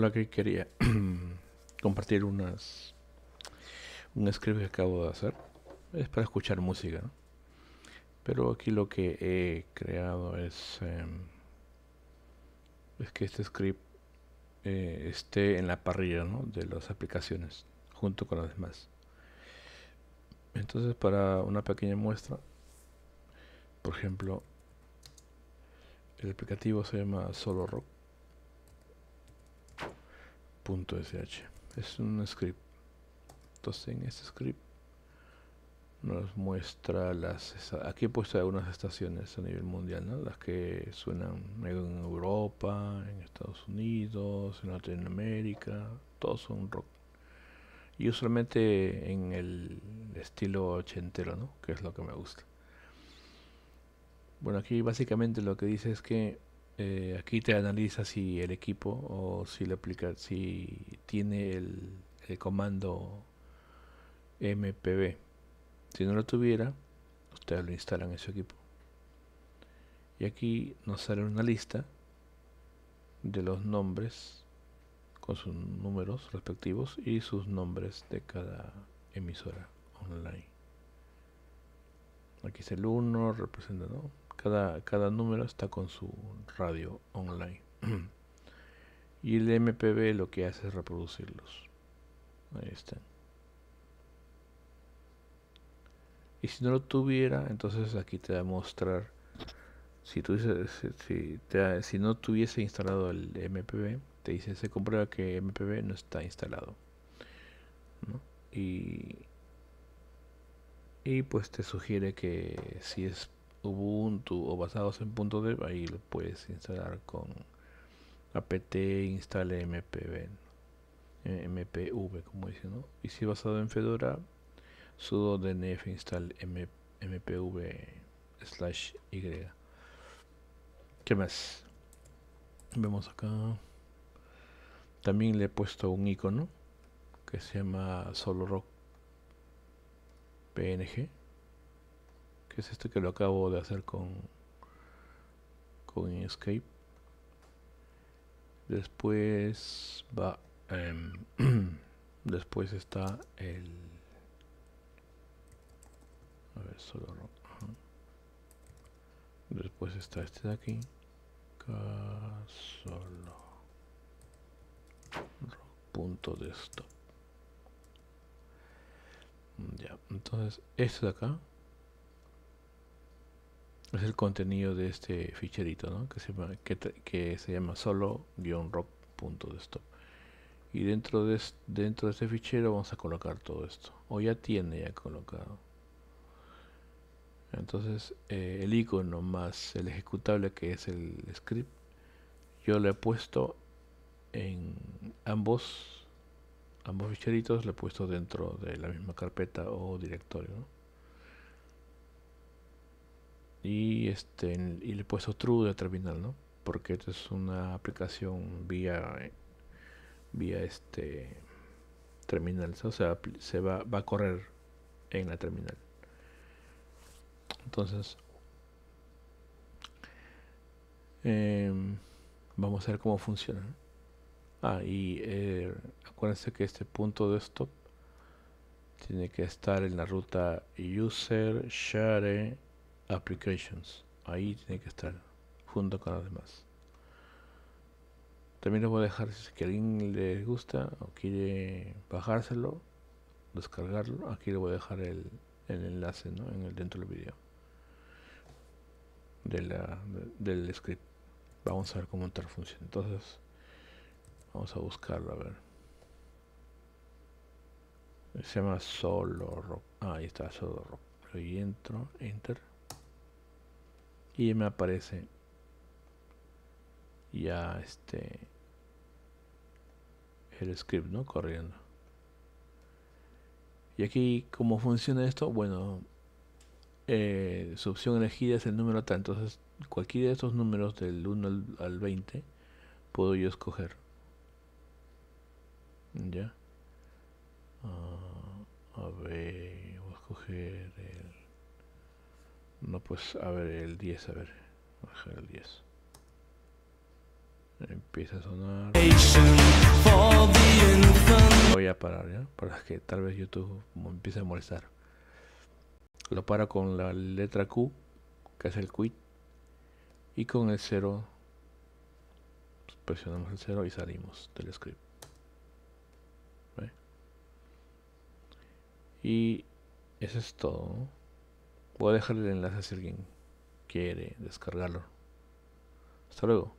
la que quería compartir unas un script que acabo de hacer. Es para escuchar música, Pero aquí lo que he creado es em, es que este script eh, esté en la parrilla de las aplicaciones junto con las demás. Entonces para una pequeña muestra, por ejemplo, el aplicativo se llama Solo Rock. .sh es un script entonces en este script nos muestra las aquí he puesto algunas estaciones a nivel mundial las que suenan en Europa en Estados Unidos en Latinoamérica todos son rock y usualmente en el estilo ochentero ¿no? que es lo que me gusta bueno aquí básicamente lo que dice es que eh, aquí te analiza si el equipo o si le aplica, si tiene el, comando MPB. Si no lo tuviera, ustedes lo instalan en su equipo. Y aquí nos sale una lista de los nombres con sus números respectivos y sus nombres de cada emisora online. Aquí es el 1, representa, ¿no? cada, número está con su radio online. y el MPB lo que hace es reproducirlos. Ahí están. Y si no lo tuviera, entonces aquí te va a mostrar. Si, tú si, si no tuviese instalado el MPB, te dice, se comprueba que MPB no está instalado. Y, y pues te sugiere que si es Ubuntu o basados en de ahí lo puedes instalar con apt install mpv, eh, mpv como dice, Y si basado en Fedora, sudo dnf install mpv slash y. ¿Qué más? Vemos acá. También le he puesto un icono que se llama Solo Rock PNG que es este que lo acabo de hacer con, con Escape. Después va... Em, después está el... A ver, solo... Después está este de aquí. solo Punto de mm, Ya, entonces este de acá es el contenido de este ficherito, ¿no? que, se llama, que, se llama solo-rock.desktop. Y dentro de, dentro de este fichero vamos a colocar todo esto. O ya tiene ya colocado. Entonces eh, el icono más el ejecutable que es el script, yo le he puesto en ambos, ambos ficheritos, le he puesto dentro de la misma carpeta o directorio y, este, le he puesto true de terminal, ¿no? Porque esto es una aplicación vía, vía este terminal, o sea, se va, a correr en la terminal. Entonces, em, vamos a ver cómo funciona. Ah, y eh, acuérdense que este punto de stop tiene que estar en la ruta user share applications. Ahí tiene que estar junto con las demás. También les voy a dejar si que a alguien le gusta o quiere bajárselo, descargarlo. Aquí le voy a dejar el, el enlace ¿no? en el dentro del video de la, del script. Vamos a ver cómo entrar funciona. Entonces, vamos a buscarlo a ver se llama solo rock ah, ahí está solo rock y entro enter y me aparece ya este el script no corriendo y aquí cómo funciona esto bueno eh, su opción elegida es el número tal entonces cualquiera de estos números del 1 al 20 puedo yo escoger ya ah, a ver voy a escoger eh, no, pues a ver el 10, a ver. Bajar el 10. Empieza a sonar. Voy a parar, ¿ya? Para que tal vez YouTube empiece a molestar. Lo para con la letra Q, que es el quit. Y con el 0, pues, presionamos el 0 y salimos del script. Y eso es todo. Voy a dejarle el enlace si alguien quiere descargarlo. Hasta luego.